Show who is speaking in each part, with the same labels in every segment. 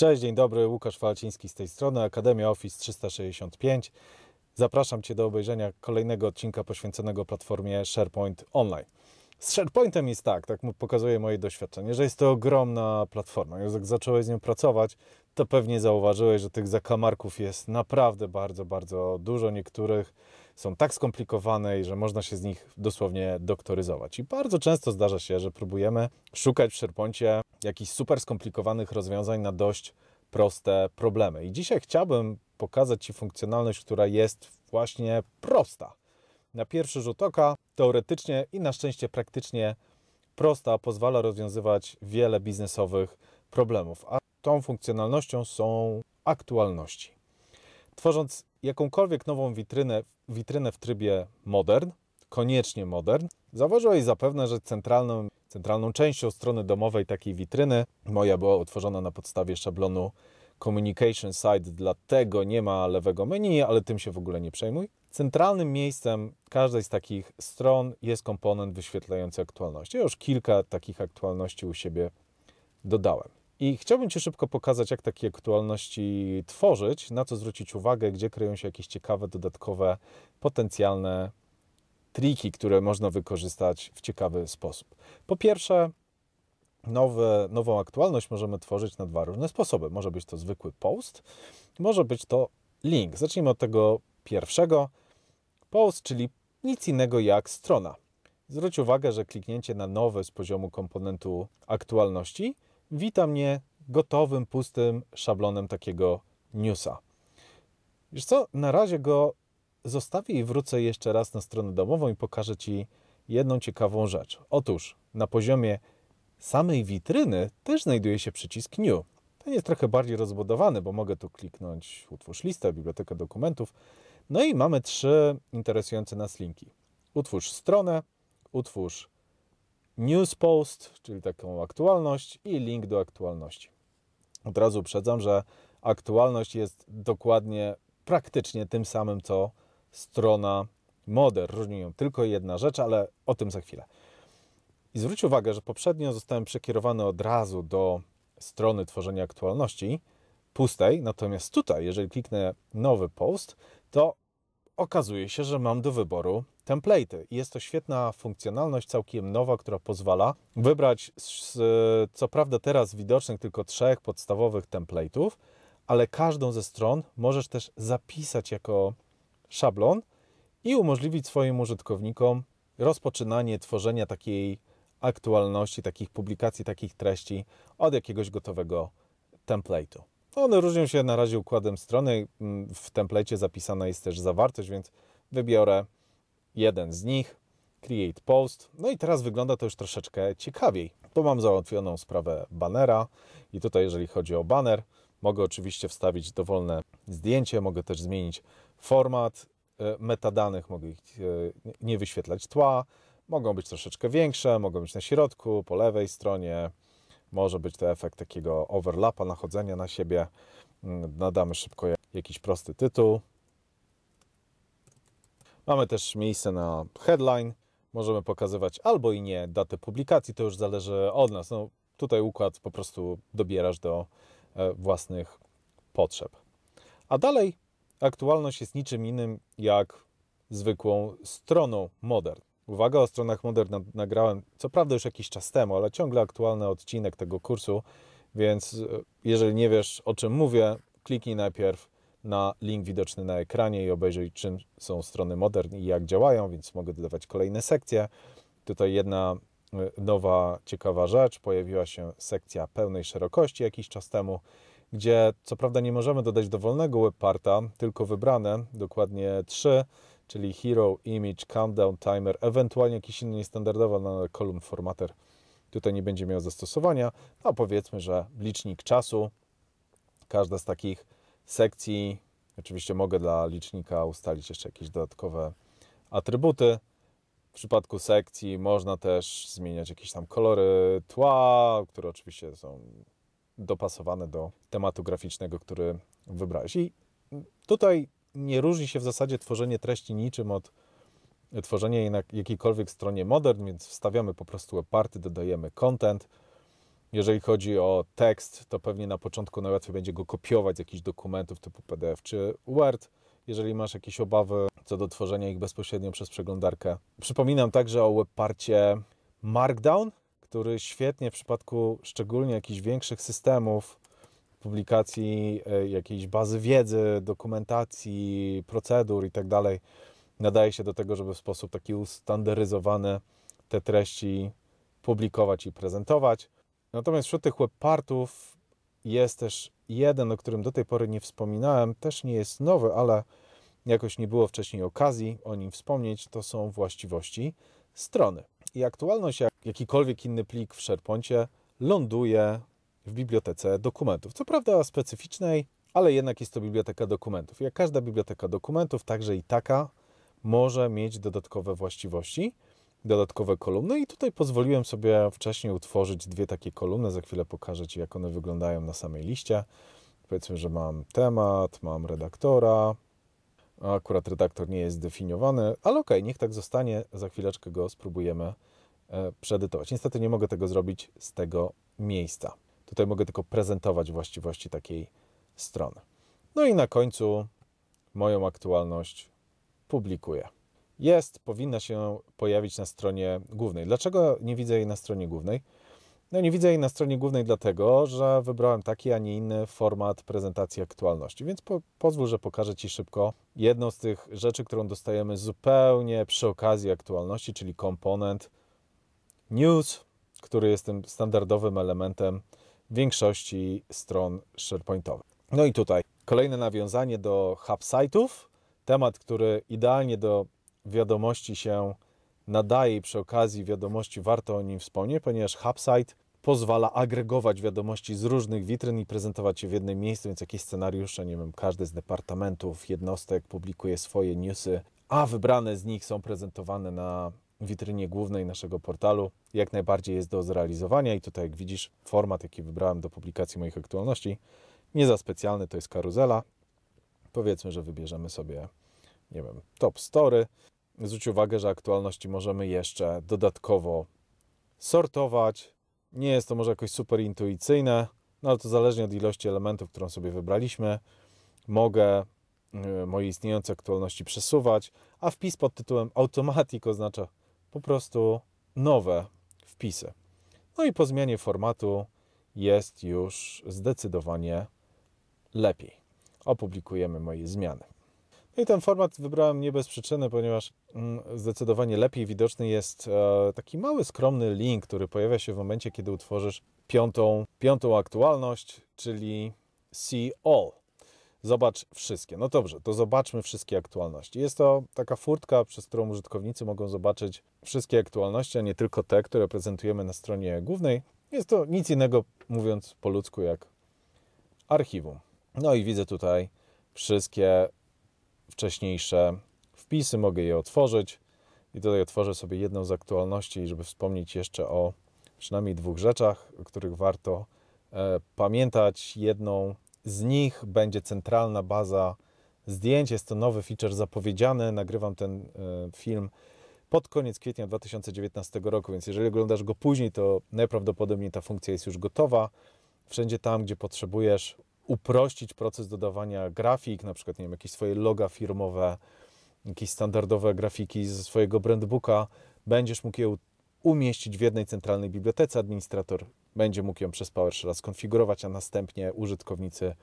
Speaker 1: Cześć, dzień dobry, Łukasz Falciński z tej strony, Akademia Office 365. Zapraszam Cię do obejrzenia kolejnego odcinka poświęconego platformie SharePoint Online. Z SharePointem jest tak, tak pokazuje moje doświadczenie, że jest to ogromna platforma. Już jak zacząłeś z nią pracować, to pewnie zauważyłeś, że tych zakamarków jest naprawdę bardzo, bardzo dużo. Niektórych są tak skomplikowane i że można się z nich dosłownie doktoryzować. I bardzo często zdarza się, że próbujemy szukać w szerponcie jakichś super skomplikowanych rozwiązań na dość proste problemy. I dzisiaj chciałbym pokazać Ci funkcjonalność, która jest właśnie prosta. Na pierwszy rzut oka, teoretycznie i na szczęście praktycznie prosta, pozwala rozwiązywać wiele biznesowych problemów, a tą funkcjonalnością są aktualności. Tworząc jakąkolwiek nową witrynę, witrynę w trybie modern, koniecznie modern, zauważyłeś zapewne, że centralną, centralną częścią strony domowej takiej witryny, moja była utworzona na podstawie szablonu Communication Site, dlatego nie ma lewego menu, ale tym się w ogóle nie przejmuj. Centralnym miejscem każdej z takich stron jest komponent wyświetlający aktualności. Ja już kilka takich aktualności u siebie dodałem. I chciałbym Ci szybko pokazać, jak takie aktualności tworzyć, na co zwrócić uwagę, gdzie kryją się jakieś ciekawe, dodatkowe, potencjalne triki, które można wykorzystać w ciekawy sposób. Po pierwsze, nowe, nową aktualność możemy tworzyć na dwa różne sposoby. Może być to zwykły post, może być to link. Zacznijmy od tego pierwszego. Post, czyli nic innego jak strona. Zwróć uwagę, że kliknięcie na nowe z poziomu komponentu aktualności – wita mnie gotowym, pustym szablonem takiego newsa. Wiesz co, na razie go zostawię i wrócę jeszcze raz na stronę domową i pokażę Ci jedną ciekawą rzecz. Otóż na poziomie samej witryny też znajduje się przycisk New. Ten jest trochę bardziej rozbudowany, bo mogę tu kliknąć utwórz listę, bibliotekę dokumentów. No i mamy trzy interesujące nas linki. Utwórz stronę, utwórz news post, czyli taką aktualność i link do aktualności. Od razu uprzedzam, że aktualność jest dokładnie praktycznie tym samym, co strona Moder. Różni ją tylko jedna rzecz, ale o tym za chwilę. I zwróć uwagę, że poprzednio zostałem przekierowany od razu do strony tworzenia aktualności pustej, natomiast tutaj, jeżeli kliknę nowy post, to okazuje się, że mam do wyboru template. Jest to świetna funkcjonalność, całkiem nowa, która pozwala wybrać, z, co prawda teraz widocznych tylko trzech podstawowych template'ów, ale każdą ze stron możesz też zapisać jako szablon i umożliwić swoim użytkownikom rozpoczynanie tworzenia takiej aktualności, takich publikacji, takich treści od jakiegoś gotowego template'u. One różnią się na razie układem strony. Mm, w templecie zapisana jest też zawartość, więc wybiorę jeden z nich, create post. No i teraz wygląda to już troszeczkę ciekawiej. Tu mam załatwioną sprawę banera i tutaj jeżeli chodzi o banner, mogę oczywiście wstawić dowolne zdjęcie, mogę też zmienić format e, metadanych, mogę ich e, nie wyświetlać tła, mogą być troszeczkę większe, mogą być na środku, po lewej stronie, może być to efekt takiego overlapa, nachodzenia na siebie. Mm, nadamy szybko jakiś prosty tytuł. Mamy też miejsce na headline. Możemy pokazywać albo i nie datę publikacji, to już zależy od nas. No, tutaj układ po prostu dobierasz do e, własnych potrzeb. A dalej aktualność jest niczym innym jak zwykłą stroną modern. Uwaga o stronach Modern nagrałem, co prawda już jakiś czas temu, ale ciągle aktualny odcinek tego kursu, więc e, jeżeli nie wiesz o czym mówię, kliknij najpierw na link widoczny na ekranie i obejrzyj czym są strony Modern i jak działają, więc mogę dodawać kolejne sekcje. Tutaj jedna e, nowa ciekawa rzecz, pojawiła się sekcja pełnej szerokości jakiś czas temu, gdzie co prawda nie możemy dodać dowolnego webparta, tylko wybrane, dokładnie trzy, czyli Hero, Image, Countdown, Timer, ewentualnie jakiś inny niestandardowy na column formatter tutaj nie będzie miał zastosowania. No powiedzmy, że licznik czasu, każda z takich sekcji, oczywiście mogę dla licznika ustalić jeszcze jakieś dodatkowe atrybuty. W przypadku sekcji można też zmieniać jakieś tam kolory tła, które oczywiście są dopasowane do tematu graficznego, który wybrałeś. I tutaj nie różni się w zasadzie tworzenie treści niczym od e, tworzenia jej na jakiejkolwiek stronie modern, więc wstawiamy po prostu oparty, dodajemy content. Jeżeli chodzi o tekst, to pewnie na początku najłatwiej będzie go kopiować z jakichś dokumentów typu PDF czy Word. Jeżeli masz jakieś obawy co do tworzenia ich bezpośrednio przez przeglądarkę. Przypominam także o webparcie Markdown, który świetnie w przypadku szczególnie jakichś większych systemów publikacji e, jakiejś bazy wiedzy, dokumentacji, procedur i tak dalej, nadaje się do tego, żeby w sposób taki ustandaryzowany te treści publikować i prezentować. Natomiast wśród tych webpartów jest też jeden, o którym do tej pory nie wspominałem, też nie jest nowy, ale jakoś nie było wcześniej okazji o nim wspomnieć, to są właściwości strony. I aktualność, jak jakikolwiek inny plik w SharePointie, ląduje w bibliotece dokumentów. Co prawda specyficznej, ale jednak jest to biblioteka dokumentów. Jak każda biblioteka dokumentów, także i taka może mieć dodatkowe właściwości, dodatkowe kolumny i tutaj pozwoliłem sobie wcześniej utworzyć dwie takie kolumny. Za chwilę pokażę Ci, jak one wyglądają na samej liście. Powiedzmy, że mam temat, mam redaktora. Akurat redaktor nie jest zdefiniowany, ale ok, niech tak zostanie. Za chwileczkę go spróbujemy przedytować. przeedytować. Niestety nie mogę tego zrobić z tego miejsca. Tutaj mogę tylko prezentować właściwości takiej strony. No i na końcu moją aktualność publikuję. Jest, powinna się pojawić na stronie głównej. Dlaczego nie widzę jej na stronie głównej? No nie widzę jej na stronie głównej dlatego, że wybrałem taki, a nie inny format prezentacji aktualności, więc po, pozwól, że pokażę Ci szybko jedną z tych rzeczy, którą dostajemy zupełnie przy okazji aktualności, czyli komponent news, który jest tym standardowym elementem większości stron SharePointowych. No i tutaj kolejne nawiązanie do hub site'ów, temat, który idealnie do wiadomości się nadaje i przy okazji wiadomości warto o nim wspomnieć, ponieważ hub site pozwala agregować wiadomości z różnych witryn i prezentować je w jednym miejscu, więc jakieś scenariusze, nie wiem, każdy z departamentów, jednostek publikuje swoje newsy, a wybrane z nich są prezentowane na witrynie głównej naszego portalu. Jak najbardziej jest do zrealizowania i tutaj jak widzisz format, jaki wybrałem do publikacji moich aktualności, nie za specjalny, to jest karuzela. Powiedzmy, że wybierzemy sobie, nie wiem, top story. Zwróć uwagę, że aktualności możemy jeszcze dodatkowo sortować. Nie jest to może jakoś super intuicyjne, no ale to zależnie od ilości elementów, którą sobie wybraliśmy. Mogę y, moje istniejące aktualności przesuwać, a wpis pod tytułem Automatic oznacza po prostu nowe wpisy. No i po zmianie formatu jest już zdecydowanie lepiej. Opublikujemy moje zmiany. No i ten format wybrałem nie bez przyczyny, ponieważ mm, zdecydowanie lepiej widoczny jest e, taki mały, skromny link, który pojawia się w momencie, kiedy utworzysz piątą, piątą aktualność, czyli See All. Zobacz wszystkie. No dobrze, to zobaczmy wszystkie aktualności. Jest to taka furtka, przez którą użytkownicy mogą zobaczyć wszystkie aktualności, a nie tylko te, które prezentujemy na stronie głównej. Jest to nic innego, mówiąc po ludzku, jak archiwum. No i widzę tutaj wszystkie wcześniejsze wpisy, mogę je otworzyć. I tutaj otworzę sobie jedną z aktualności, żeby wspomnieć jeszcze o przynajmniej dwóch rzeczach, o których warto e, pamiętać. Jedną z nich będzie centralna baza zdjęć. Jest to nowy feature zapowiedziany. Nagrywam ten e, film pod koniec kwietnia 2019 roku, więc jeżeli oglądasz go później, to najprawdopodobniej ta funkcja jest już gotowa. Wszędzie tam, gdzie potrzebujesz uprościć proces dodawania grafik, na przykład nie wiem, jakieś swoje loga firmowe, jakieś standardowe grafiki ze swojego brandbooka, będziesz mógł je umieścić w jednej centralnej bibliotece. Administrator będzie mógł ją przez PowerShell skonfigurować, a następnie użytkownicy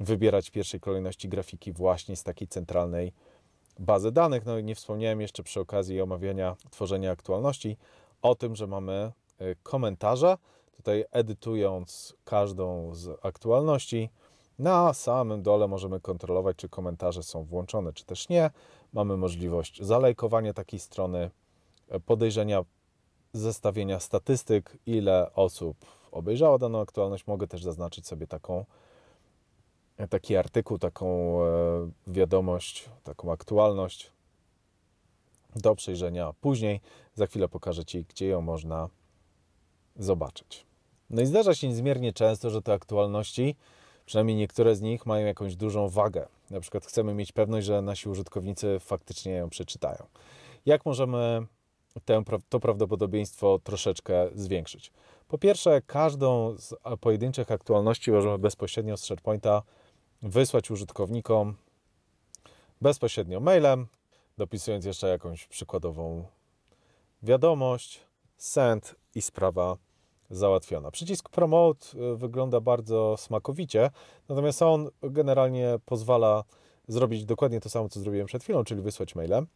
Speaker 1: wybierać w pierwszej kolejności grafiki właśnie z takiej centralnej bazy danych. No i nie wspomniałem jeszcze przy okazji omawiania tworzenia aktualności o tym, że mamy y, komentarza. Tutaj edytując każdą z aktualności, na samym dole możemy kontrolować, czy komentarze są włączone, czy też nie. Mamy możliwość zalajkowania takiej strony, y, podejrzenia zestawienia statystyk, ile osób obejrzało daną aktualność, mogę też zaznaczyć sobie taką, taki artykuł, taką e, wiadomość, taką aktualność do przejrzenia później. Za chwilę pokażę Ci, gdzie ją można zobaczyć. No i zdarza się niezmiernie często, że te aktualności, przynajmniej niektóre z nich, mają jakąś dużą wagę. Na przykład chcemy mieć pewność, że nasi użytkownicy faktycznie ją przeczytają. Jak możemy to prawdopodobieństwo troszeczkę zwiększyć. Po pierwsze, każdą z pojedynczych aktualności możemy bezpośrednio z SharePointa wysłać użytkownikom bezpośrednio mailem, dopisując jeszcze jakąś przykładową wiadomość, send i sprawa załatwiona. Przycisk Promote y, wygląda bardzo smakowicie, natomiast on generalnie pozwala zrobić dokładnie to samo, co zrobiłem przed chwilą, czyli wysłać mailem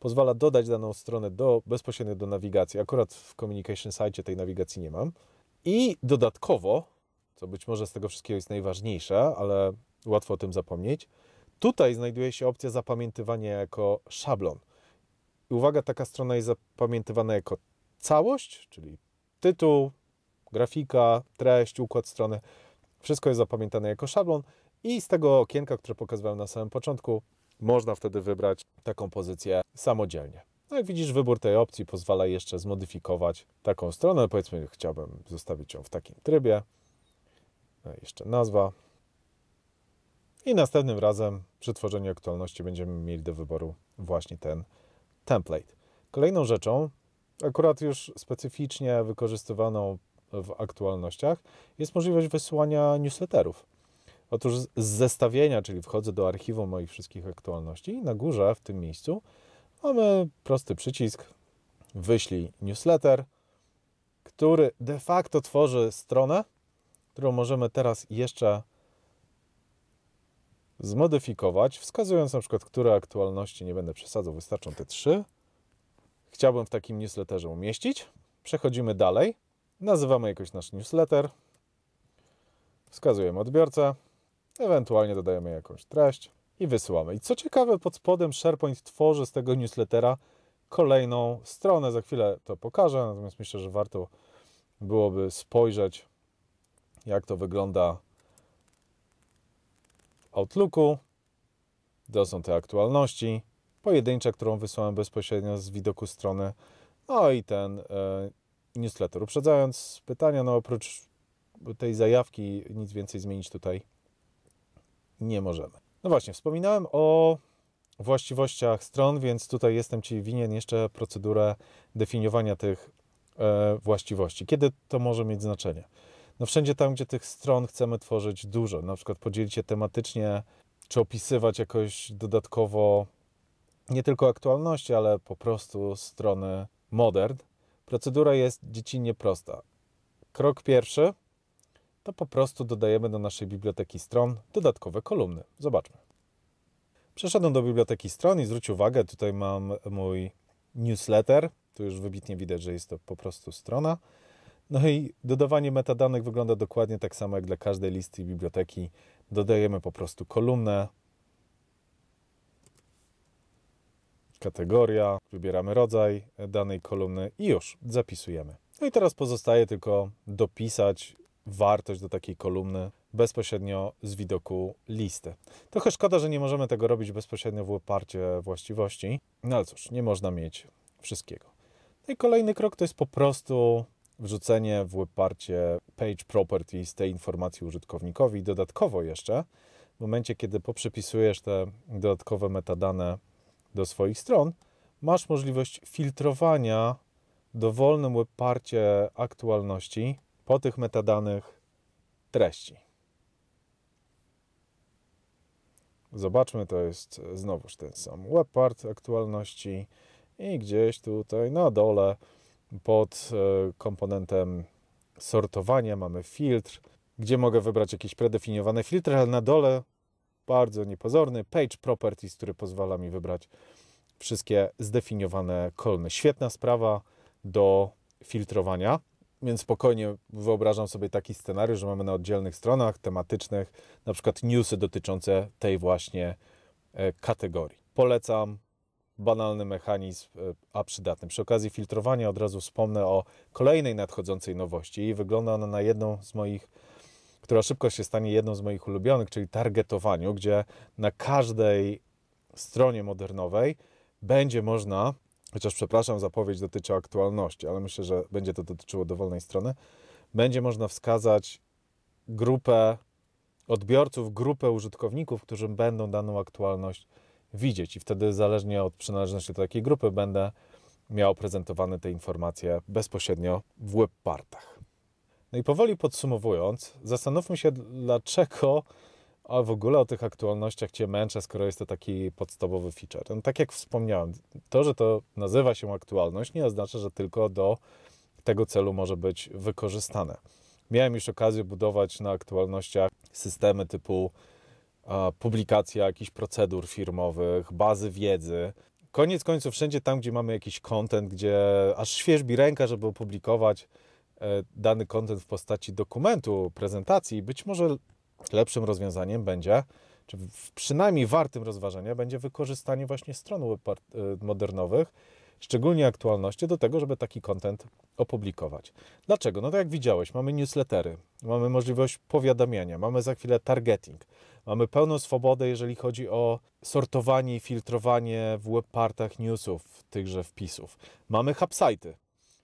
Speaker 1: pozwala dodać daną stronę do, bezpośrednio do nawigacji. Akurat w Communication Site tej nawigacji nie mam. I dodatkowo, co być może z tego wszystkiego jest najważniejsze, ale łatwo o tym zapomnieć, tutaj znajduje się opcja zapamiętywania jako szablon. I uwaga, taka strona jest zapamiętywana jako całość, czyli tytuł, grafika, treść, układ strony. Wszystko jest zapamiętane jako szablon i z tego okienka, które pokazywałem na samym początku, można wtedy wybrać taką pozycję samodzielnie. No jak widzisz, wybór tej opcji pozwala jeszcze zmodyfikować taką stronę. Powiedzmy, chciałbym zostawić ją w takim trybie. No jeszcze nazwa. I następnym razem przy tworzeniu aktualności będziemy mieli do wyboru właśnie ten template. Kolejną rzeczą, akurat już specyficznie wykorzystywaną w aktualnościach, jest możliwość wysyłania newsletterów. Otóż z zestawienia, czyli wchodzę do archiwum moich wszystkich aktualności, na górze w tym miejscu Mamy prosty przycisk, wyślij newsletter, który de facto tworzy stronę, którą możemy teraz jeszcze zmodyfikować, wskazując na przykład, które aktualności, nie będę przesadzał, wystarczą te trzy, chciałbym w takim newsletterze umieścić. Przechodzimy dalej, nazywamy jakoś nasz newsletter, wskazujemy odbiorcę, ewentualnie dodajemy jakąś treść i wysyłamy. I co ciekawe, pod spodem SharePoint tworzy z tego newslettera kolejną stronę. Za chwilę to pokażę, natomiast myślę, że warto byłoby spojrzeć, jak to wygląda w Outlooku. To są te aktualności. Pojedyncza, którą wysłałem bezpośrednio z widoku strony. No i ten e, newsletter. Uprzedzając pytania, no oprócz tej zajawki nic więcej zmienić tutaj nie możemy. No właśnie, wspominałem o właściwościach stron, więc tutaj jestem Ci winien jeszcze procedurę definiowania tych e, właściwości. Kiedy to może mieć znaczenie? No wszędzie tam, gdzie tych stron chcemy tworzyć dużo, na przykład podzielić je tematycznie, czy opisywać jakoś dodatkowo nie tylko aktualności, ale po prostu strony modern, procedura jest dziecinnie prosta. Krok pierwszy to po prostu dodajemy do naszej biblioteki stron dodatkowe kolumny. Zobaczmy. Przeszedłem do biblioteki stron i zwróć uwagę, tutaj mam mój newsletter. Tu już wybitnie widać, że jest to po prostu strona. No i dodawanie metadanych wygląda dokładnie tak samo jak dla każdej listy biblioteki. Dodajemy po prostu kolumnę, kategoria, wybieramy rodzaj danej kolumny i już zapisujemy. No i teraz pozostaje tylko dopisać wartość do takiej kolumny bezpośrednio z widoku listy. Trochę szkoda, że nie możemy tego robić bezpośrednio w oparcie właściwości, no ale cóż, nie można mieć wszystkiego. No i kolejny krok to jest po prostu wrzucenie w webparcie page properties tej informacji użytkownikowi. Dodatkowo jeszcze, w momencie kiedy poprzepisujesz te dodatkowe metadane do swoich stron, masz możliwość filtrowania dowolnym webparcie aktualności po tych metadanych treści. Zobaczmy, to jest znowuż ten sam webpart aktualności i gdzieś tutaj na dole pod e, komponentem sortowania mamy filtr, gdzie mogę wybrać jakieś predefiniowane filtry, ale na dole bardzo niepozorny page properties, który pozwala mi wybrać wszystkie zdefiniowane kolony. Świetna sprawa do filtrowania. Więc spokojnie wyobrażam sobie taki scenariusz, że mamy na oddzielnych stronach tematycznych na przykład newsy dotyczące tej właśnie e, kategorii. Polecam banalny mechanizm, e, a przydatny. Przy okazji filtrowania od razu wspomnę o kolejnej nadchodzącej nowości i wygląda ona na jedną z moich, która szybko się stanie jedną z moich ulubionych, czyli targetowaniu, gdzie na każdej stronie modernowej będzie można chociaż przepraszam, zapowiedź dotyczy aktualności, ale myślę, że będzie to dotyczyło dowolnej strony, będzie można wskazać grupę odbiorców, grupę użytkowników, którzy będą daną aktualność widzieć i wtedy zależnie od przynależności do takiej grupy będę miał prezentowane te informacje bezpośrednio w webpartach. No i powoli podsumowując, zastanówmy się, dlaczego a w ogóle o tych aktualnościach Cię męczę, skoro jest to taki podstawowy feature. No, tak jak wspomniałem, to, że to nazywa się aktualność, nie oznacza, że tylko do tego celu może być wykorzystane. Miałem już okazję budować na aktualnościach systemy typu a, publikacja jakichś procedur firmowych, bazy wiedzy. Koniec końców, wszędzie tam, gdzie mamy jakiś content, gdzie aż świeżbi ręka, żeby opublikować e, dany content w postaci dokumentu, prezentacji, być może lepszym rozwiązaniem będzie, czy przynajmniej wartym rozważenia, będzie wykorzystanie właśnie stron e, modernowych, szczególnie aktualności, do tego, żeby taki content opublikować. Dlaczego? No tak jak widziałeś, mamy newslettery, mamy możliwość powiadamiania, mamy za chwilę targeting, mamy pełną swobodę, jeżeli chodzi o sortowanie i filtrowanie w webpartach newsów, tychże wpisów. Mamy sites,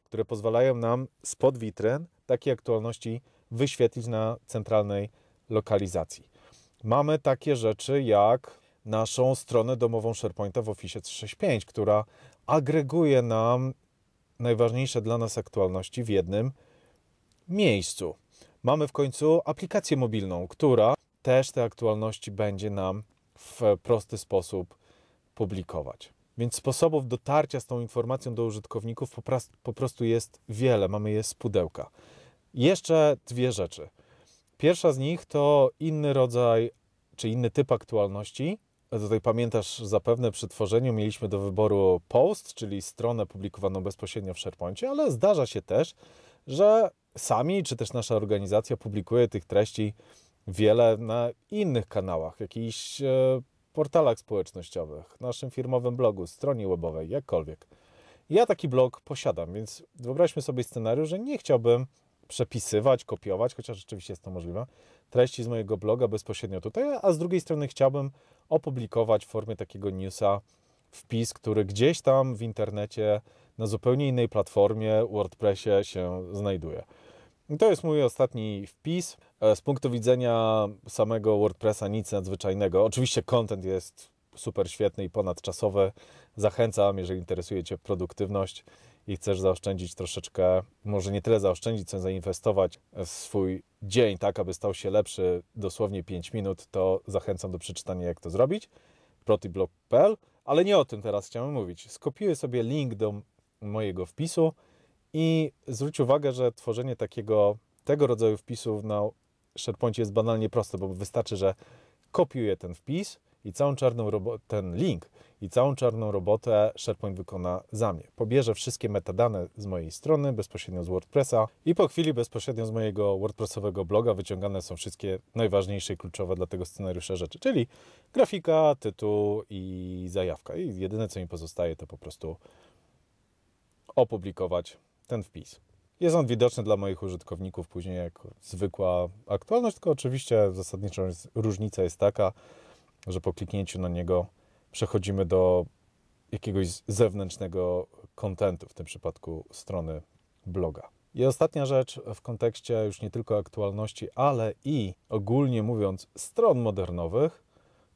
Speaker 1: które pozwalają nam spod witryn takie aktualności wyświetlić na centralnej lokalizacji. Mamy takie rzeczy jak naszą stronę domową SharePointa w Office 365, która agreguje nam najważniejsze dla nas aktualności w jednym miejscu. Mamy w końcu aplikację mobilną, która też te aktualności będzie nam w prosty sposób publikować. Więc sposobów dotarcia z tą informacją do użytkowników po prostu jest wiele, mamy je z pudełka. Jeszcze dwie rzeczy. Pierwsza z nich to inny rodzaj, czy inny typ aktualności. Tutaj pamiętasz, zapewne przy tworzeniu mieliśmy do wyboru post, czyli stronę publikowaną bezpośrednio w SharePoincie, ale zdarza się też, że sami, czy też nasza organizacja publikuje tych treści wiele na innych kanałach, jakichś e, portalach społecznościowych, naszym firmowym blogu, stronie webowej, jakkolwiek. Ja taki blog posiadam, więc wyobraźmy sobie scenariusz, że nie chciałbym przepisywać, kopiować, chociaż rzeczywiście jest to możliwe, treści z mojego bloga bezpośrednio tutaj, a z drugiej strony chciałbym opublikować w formie takiego newsa wpis, który gdzieś tam w internecie na zupełnie innej platformie WordPressie się znajduje. I to jest mój ostatni wpis. E, z punktu widzenia samego WordPressa nic nadzwyczajnego. Oczywiście content jest super świetny i ponadczasowy. Zachęcam, jeżeli interesuje Cię produktywność i chcesz zaoszczędzić troszeczkę, może nie tyle zaoszczędzić, co zainwestować w swój dzień, tak aby stał się lepszy dosłownie 5 minut, to zachęcam do przeczytania, jak to zrobić. protiblog.pl, ale nie o tym teraz chciałem mówić. Skopiuję sobie link do mojego wpisu i zwróć uwagę, że tworzenie takiego, tego rodzaju wpisów na SharePoint jest banalnie proste, bo wystarczy, że kopiuję ten wpis, i całą czarną robotę, ten link i całą czarną robotę SharePoint wykona za mnie. Pobierze wszystkie metadane z mojej strony bezpośrednio z WordPressa i po chwili bezpośrednio z mojego WordPressowego bloga wyciągane są wszystkie najważniejsze i kluczowe dla tego scenariusza rzeczy, czyli grafika, tytuł i zajawka. I jedyne co mi pozostaje to po prostu opublikować ten wpis. Jest on widoczny dla moich użytkowników później jako zwykła aktualność, tylko oczywiście zasadnicza różnica jest taka, że po kliknięciu na niego przechodzimy do jakiegoś zewnętrznego kontentu, w tym przypadku strony bloga. I ostatnia rzecz w kontekście już nie tylko aktualności, ale i ogólnie mówiąc stron modernowych,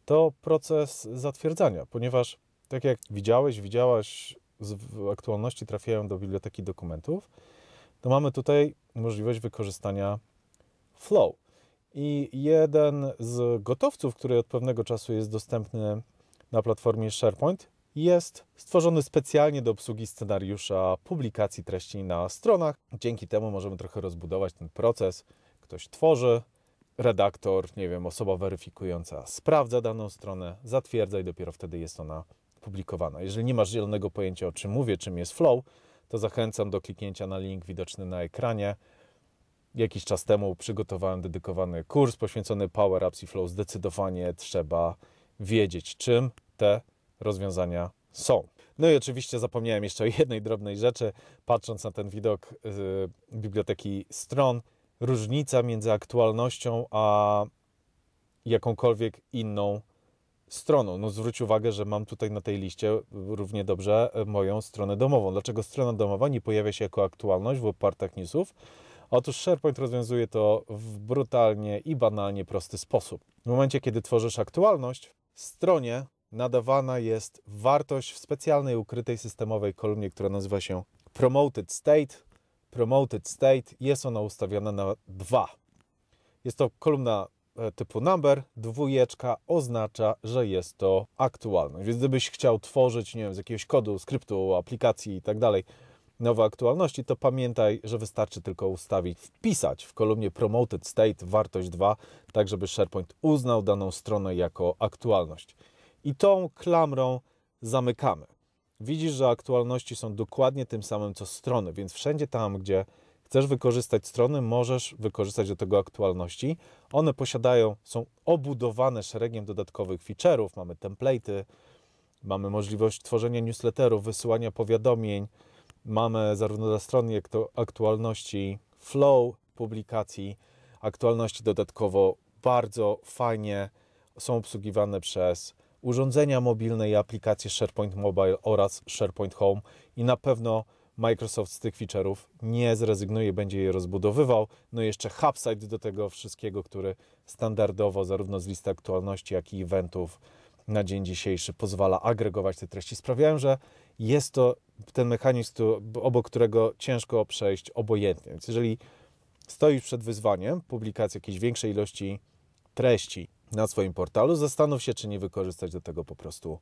Speaker 1: to proces zatwierdzania, ponieważ tak jak widziałeś, widziałaś, w aktualności trafiają do biblioteki dokumentów, to mamy tutaj możliwość wykorzystania flow, i jeden z gotowców, który od pewnego czasu jest dostępny na platformie SharePoint, jest stworzony specjalnie do obsługi scenariusza publikacji treści na stronach. Dzięki temu możemy trochę rozbudować ten proces. Ktoś tworzy, redaktor, nie wiem, osoba weryfikująca sprawdza daną stronę, zatwierdza i dopiero wtedy jest ona publikowana. Jeżeli nie masz zielonego pojęcia o czym mówię, czym jest flow, to zachęcam do kliknięcia na link widoczny na ekranie jakiś czas temu przygotowałem dedykowany kurs poświęcony Power Apps i Flow. Zdecydowanie trzeba wiedzieć, czym te rozwiązania są. No i oczywiście zapomniałem jeszcze o jednej drobnej rzeczy, patrząc na ten widok z y, biblioteki stron. Różnica między aktualnością a jakąkolwiek inną stroną. No zwróć uwagę, że mam tutaj na tej liście równie dobrze moją stronę domową. Dlaczego strona domowa nie pojawia się jako aktualność w opartach newsów? Otóż SharePoint rozwiązuje to w brutalnie i banalnie prosty sposób. W momencie, kiedy tworzysz aktualność, stronie nadawana jest wartość w specjalnej ukrytej systemowej kolumnie, która nazywa się Promoted State. Promoted State jest ona ustawiona na 2. Jest to kolumna e, typu number, dwójeczka oznacza, że jest to aktualność. Więc gdybyś chciał tworzyć, nie wiem, z jakiegoś kodu, skryptu, aplikacji i tak dalej, nowe aktualności, to pamiętaj, że wystarczy tylko ustawić, wpisać w kolumnie Promoted State wartość 2, tak żeby SharePoint uznał daną stronę jako aktualność. I tą klamrą zamykamy. Widzisz, że aktualności są dokładnie tym samym co strony, więc wszędzie tam, gdzie chcesz wykorzystać strony, możesz wykorzystać do tego aktualności. One posiadają, są obudowane szeregiem dodatkowych feature'ów, mamy template'y, mamy możliwość tworzenia newsletterów, wysyłania powiadomień, mamy zarówno jak to aktualności flow publikacji, aktualności dodatkowo bardzo fajnie są obsługiwane przez urządzenia mobilne i aplikacje SharePoint Mobile oraz SharePoint Home i na pewno Microsoft z tych feature'ów nie zrezygnuje, będzie je rozbudowywał. No i jeszcze Hubsite do tego wszystkiego, który standardowo zarówno z listy aktualności, jak i eventów na dzień dzisiejszy pozwala agregować te treści. Sprawiają, że jest to ten mechanizm, obok którego ciężko przejść obojętnie. Więc jeżeli stoisz przed wyzwaniem publikacji jakiejś większej ilości treści na swoim portalu, zastanów się, czy nie wykorzystać do tego po prostu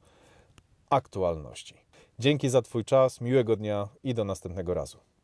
Speaker 1: aktualności. Dzięki za Twój czas, miłego dnia i do następnego razu.